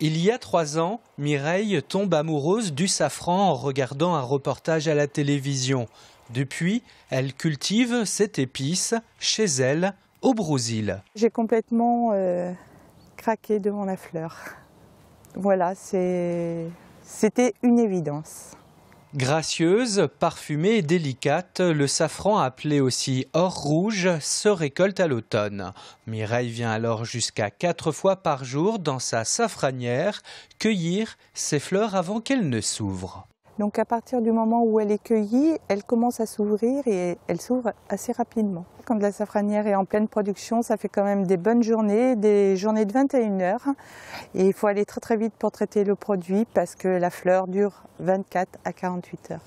Il y a trois ans, Mireille tombe amoureuse du safran en regardant un reportage à la télévision. Depuis, elle cultive cette épice chez elle, au Brésil. J'ai complètement euh, craqué devant la fleur. Voilà, c'était une évidence. Gracieuse, parfumée et délicate, le safran appelé aussi or rouge se récolte à l'automne. Mireille vient alors jusqu'à quatre fois par jour dans sa safranière cueillir ses fleurs avant qu'elles ne s'ouvrent. Donc à partir du moment où elle est cueillie, elle commence à s'ouvrir et elle s'ouvre assez rapidement. Quand la safranière est en pleine production, ça fait quand même des bonnes journées, des journées de 21 heures. Et il faut aller très très vite pour traiter le produit parce que la fleur dure 24 à 48 heures.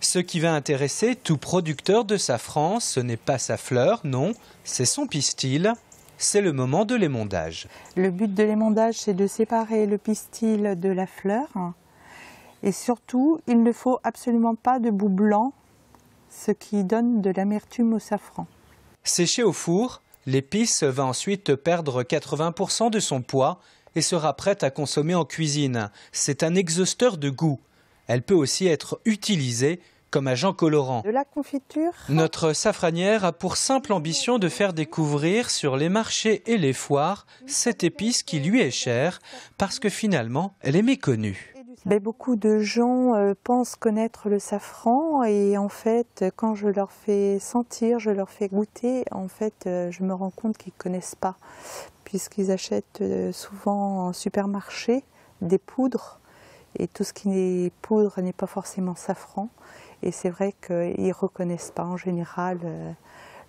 Ce qui va intéresser tout producteur de safran, ce n'est pas sa fleur, non, c'est son pistil, c'est le moment de l'émondage. Le but de l'émondage, c'est de séparer le pistil de la fleur et surtout, il ne faut absolument pas de bout blanc, ce qui donne de l'amertume au safran. Séché au four, l'épice va ensuite perdre 80% de son poids et sera prête à consommer en cuisine. C'est un exhausteur de goût. Elle peut aussi être utilisée comme agent colorant. la confiture Notre safranière a pour simple ambition de faire découvrir sur les marchés et les foires cette épice qui lui est chère parce que finalement elle est méconnue. Ben, beaucoup de gens euh, pensent connaître le safran et en fait, quand je leur fais sentir, je leur fais goûter, en fait, euh, je me rends compte qu'ils ne connaissent pas, puisqu'ils achètent euh, souvent en supermarché des poudres et tout ce qui est poudre n'est pas forcément safran. Et c'est vrai qu'ils ne reconnaissent pas en général.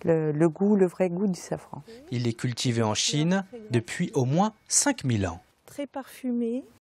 Le, le, goût, le vrai goût du safran. Il est cultivé en Chine depuis au moins 5000 ans. Très parfumé,